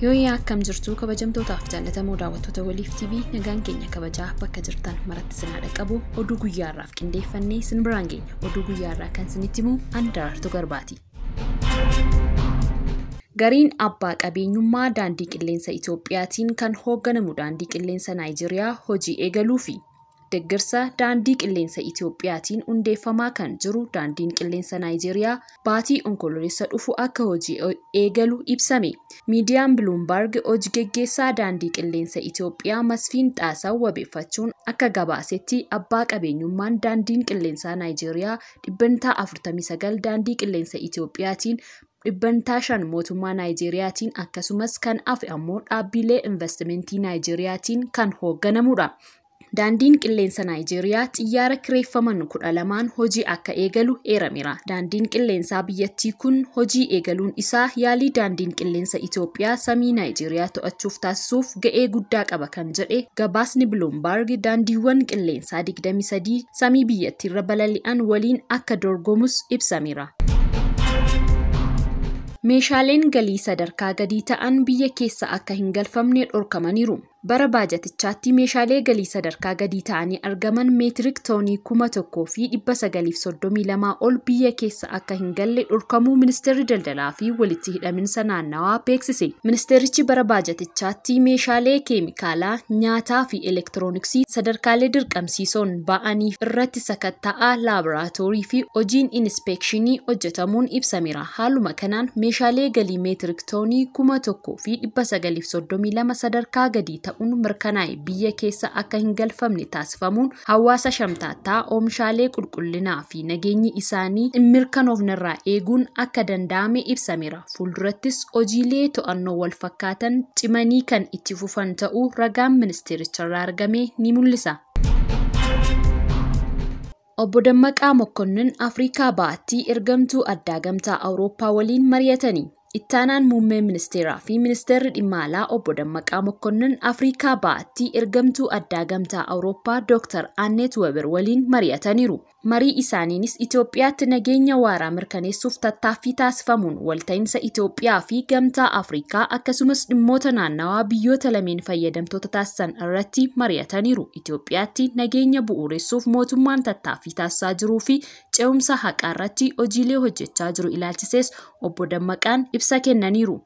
Yoo'yaa akkam jirtu kabajamtootaaf jaalatamuu daawwattoota waliif TV nagaan keenya kabajaa bakka jirtan maratti sinaadha qabu oduu guyyaarraaf qindeeffannee sin biraan oduu guyyaarraa kan sinittimu himu Andaraartuu Garbaati. Gariin abbaa qabeenyummaa daandii qilleensa Itoophiyaatiin kan hoogganamu daandii qilleensa Naayijeriyaa hojii eegaluufi. Deeggarsa daandii qilleensa Itiyoophiyaatiin hundeeffamaa kan jiru daandiin qilleensa Naayijeriyaa baatii onkololeessa dhufu akka hojii eegalu ibsame. Miidiyaan Biluumbaarg hojii geggeessaa daandii qilleensa Itiyoophiyaa Masfiin Xaasaa wabeeffachuun akka gabaasetti abbaa qabeenyummaan daandiin qilleensaa Naayijeriyaa dhibbantaa 49 daandii qilleensa Itiyoophiyaatiin dhibbantaa shan mootummaa Naayijeriyaatiin akkasumas kan hafe ammoo dhaabbilee investimentii Naayijeriyaatiin kan hoogganamudha. Daandiin qilleensa Naayijeeriyaa xiyyaara kireeffaman kudha lamaan hojii akka eegalu eeramera. Daandiin qilleensaa biyyattii kun hojii eegaluun isaa yaalii daandiin qilleensa Itoophiyaa samii Naayijeeriyaa to'achuuf taasisuuf ga'ee guddaa qaba kan jedhe gabaasni Biloombaarg daandiiwwan qilleensaa 23 samii biyyattiirra balali'an waliin akka dorgomus ibsameera. Meeshaaleen galii sadarkaa gadii ta'an biyya keessa akka hin galfamne dhorkamaniiru. Bara baajatichaatti meeshaalee galii sadarkaa gadii ta'anii argaman meetirik toonii kuma tokkoo fi dhibba ol biyya keessa akka hin galle dhorkamuu ministeerri daldalaa fi walitti hidhaminsa naannawaa beeksise. Ministeerichi bara baajatichaatti meeshaalee keemikaalaa, nyaataa fi elektirooniksii sadarkaalee dirqamsiisoon ba'anii irratti sakatta'aa laaboraatoorii fi hojiin inispeekshinii hojjetamuun ibsamira. Haaluma kanaan meeshaalee galii meetirik toonii kuma tokkoo fi dhibba sadarkaa gadii ta'u. ta'uun mirkanaa'e biyya keessa akka hin galfamne taasifamuun hawaasa shamtaattaa oomishaalee qulqullinaa fi nageenyi isaanii mirkanoofnerraa eeguun akka danda'ame ibsameera. Fuuldurattis hojiilee to'annoo walfakkaatan cimanii kan itti fufan ta'uu ragaan ministeericharraa argame ni mul'isa. Obbo Dammaqaa Mokonnin Afrikaa Ba'aatti ergamtuu addaa gamtaa Awurooppaa waliin mari'atanii Ittaanaan muummee ministeeraa fi ministeerri dhimma alaa obbo Dammaqaa Mokkonnin Afriikaa ba'aatti ergamtuu addaa Gamtaa Awurooppaa dr Aannet weber waliin mari'ataniiru. Marii isaaniinis Itoophiyaatti nageenya waaraa mirkaneessuuf tattaaffii taasifamuun walta'iinsa Itoophiyaa fi gamtaa afriikaa akkasumas dhimmoota naannawaa biyyoota lameen fayyadamtoota taasisan irratti mari'ataniiru. Itoophiyaatti nageenya bu'uuressuuf mootummaan tattaaffii taasisaa jiruu fi ce'umsa haqaa irratti hojiilee hojjechaa jiru ilaalchisees obbo Dammaqaan ibsa kennaniiru.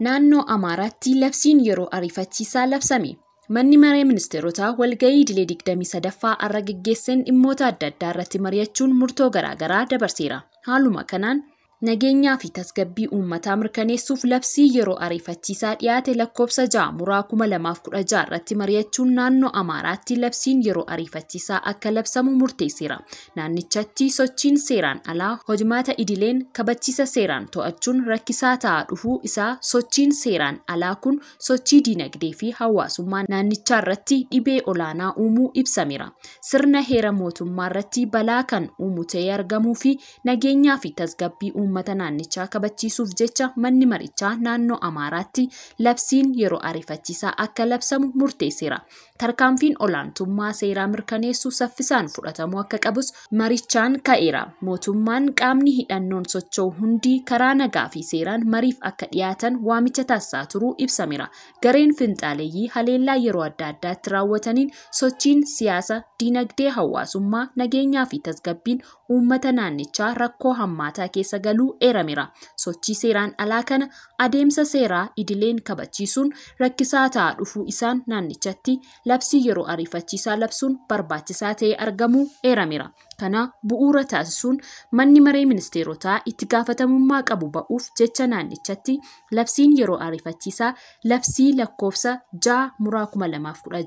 Naannoo Amaaraatti labsiin yeroo ariifachiisaa labsame. Manni maree ministeerotaa walgahii dilee 23 sadaffaa arra geggeesseen dhimmoota adda addaa irratti mari'achuun murtoo garaagaraa dabarseera. Haaluma kanaan nageenyaa fi tasgabbii uummataa mirkaneessuuf labsii yeroo ariifachiisaa dhiyaate lakkoobsa muraa 2016 irratti mari'achuun naannoo Amaaraatti labsiin yeroo ariifachiisaa akka labsamu murteesseera. Naannichatti sochiin seeraan alaa hojimaata idileen kabachiisa seeraan to'achuun rakkisaa ta'aa dhufuu isaa sochiin seeraan alaa kun sochii diinagdee fi hawaasummaa naannicharratti dhibee olaanaa uumuu ibsameera. Sirna heera mootummaa irratti balaa kan uumu ta'ee argamuu fi nageenyaa fi tasgabbii uummataa uummata naannichaa kabachiisuuf jecha manni marichaa naannoo Amaaraatti labsiin yeroo ariifachiisaa akka labsamu murteessera Tarkaanfiin olaantummaa seeraa mirkaneessu saffisaan fudhatamu akka qabus marichaan ka'eera. Mootummaan qaamni hidhannoon socho'u hundi karaa nagaa fi seeraan mariif akka dhiyaatan waamicha taasisaa turuu ibsameera. Gareen finxaaleeyyii haleellaa yeroo adda addaatti raawwataniin sochiin siyaasa, dinagdee hawaasummaa, nageenyaa fi tasgabbiin uummata naannichaa rakkoo hammaataa keessa galuu eeramera. Sochii seeraan alaa kana adeemsa seeraa idileen kabachiisuun rakkisaa ta'a dhufuu isaan naannichatti labsii yeroo ariifachiisaa labsuun barbaachisaa ta'e argamuu eeramera. Kana bu'uura taasisuun manni maree ministeerotaa itti gaafatamummaa qabu ba'uuf jecha naannichatti labsiin yeroo ariifachiisaa labsii lakkoofsa ja'a muraa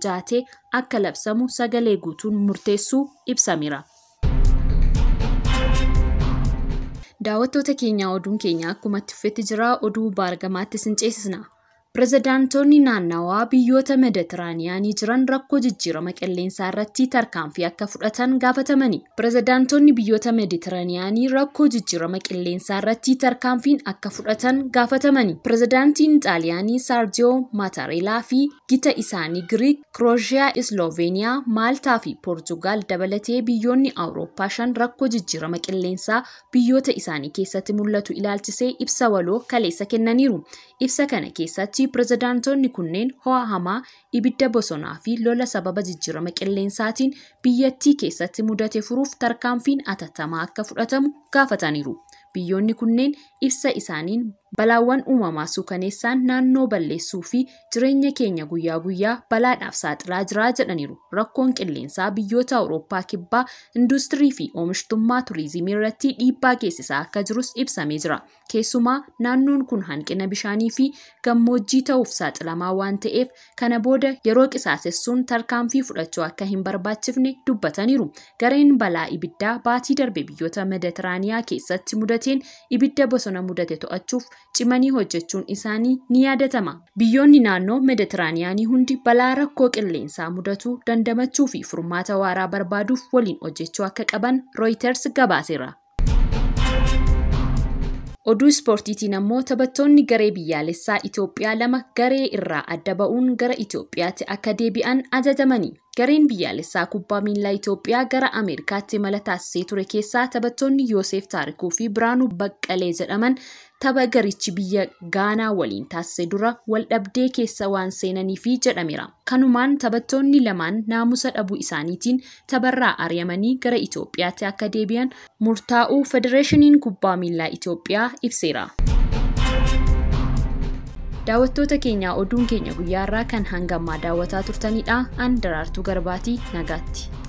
ta'e akka labsamu sagalee guutuun murteessuu ibsamira. daawwattoota keenya oduun keenya akkuma tuffetti jira oduu baargamaatti sin Pireezidaantoonni naannawaa biyyoota mediteraaniyaanii jiran rakkoo jijjiirama qilleensaa irratti tarkaanfii akka fudhatan gaafatamani. pirezidaantoonni biyyoota Meeditiraaniyaa rakkoo jijjiirama qilleensaa tarkaanfiin akka fudhatan gaafataman pirezidaantiin Xaaliyaanii Saarjiyoo Maatareelaa fi gita isaanii Giriik, Kirooshiyaa, Isloveeniyaa, Maaltaa fi Poortugaal dabalatee biyyoonni Awurooppaa shan rakkoo jijjiirama qilleensaa biyyoota isaanii keessatti mul'atu ilaalchisee ibsa waloo kaleessa kennaniiru. Ibsa kana keessatti pirezidaantoonni kunneen ho'a hamaa, ibidda bosonaa fi lola sababa jijjiirama qilleensaatiin biyyattii keessatti mudate furuuf tarkaanfiin atattamaa akka fudhatamu gaafataniiru. Biyyoonni kunneen ibsa isaaniin balaawwan uumamaa suukaneessaan naannoo balleessuu fi jireenya keenya guyyaa guyyaa balaadhaaf saaxilaa jiraa jedhaniiru. Rakkoon qilleensaa biyyoota Awurooppaa kibbaa industirii fi oomishtummaa turizimii irratti dhiibbaa geessisaa akka jirus ibsamee jira. Keessumaa naannoon kun hanqina bishaanii fi gammoojjii ta'uuf saaxilamaa waan ta'eef kana booda yeroo qisaasessuun tarkaanfii fudhachuu akka hin barbaachifne dubbataniiru. Gareen balaa ibiddaa baatii darbe biyyoota Meditiraaniyaa keessatti mudateen ibidda na mudate to'achuuf cimanii hojjechuun isaanii ni yaadatama. Biyyoonni naannoo mediteraaniyaanii hundi balaa rakkoo qilleensaa mudatu dandamachuu fi furmaata waaraa barbaaduuf waliin hojjechuu akka qaban Reuters gabaaseera. Oduu ispoortiitiin ammoo taphattoonni garee biyyaalessaa Itoophiyaa lama garee irraa adda ba'uun gara Itoophiyaatti akka deebi'an ajajamani. Gareen biyyaalessaa kubbaa miilaa Itoophiyaa gara Ameerikaatti mala taasisee ture keessaa taphattoonni Yoosef Taarikuu fi Biraanuu Baqqalee jedhaman tapha garichi biyya Gaanaa waliin taasise dura waldhabdee keessa waan fi jedhameera. Kanumaan taphattoonni lamaan naamusa dhabuu isaaniitiin tapharraa ariyamanii gara Itoophiyaatti akka deebi'an murtaa'uu Federeeshiniin Kubbaa Miilaa Itoophiyaa ibseera. daawwattoota keenya oduun keenya guyyaa irraa kan hangammaa daawwataa turtanidha aan daraartuu garbaatii nagaatti.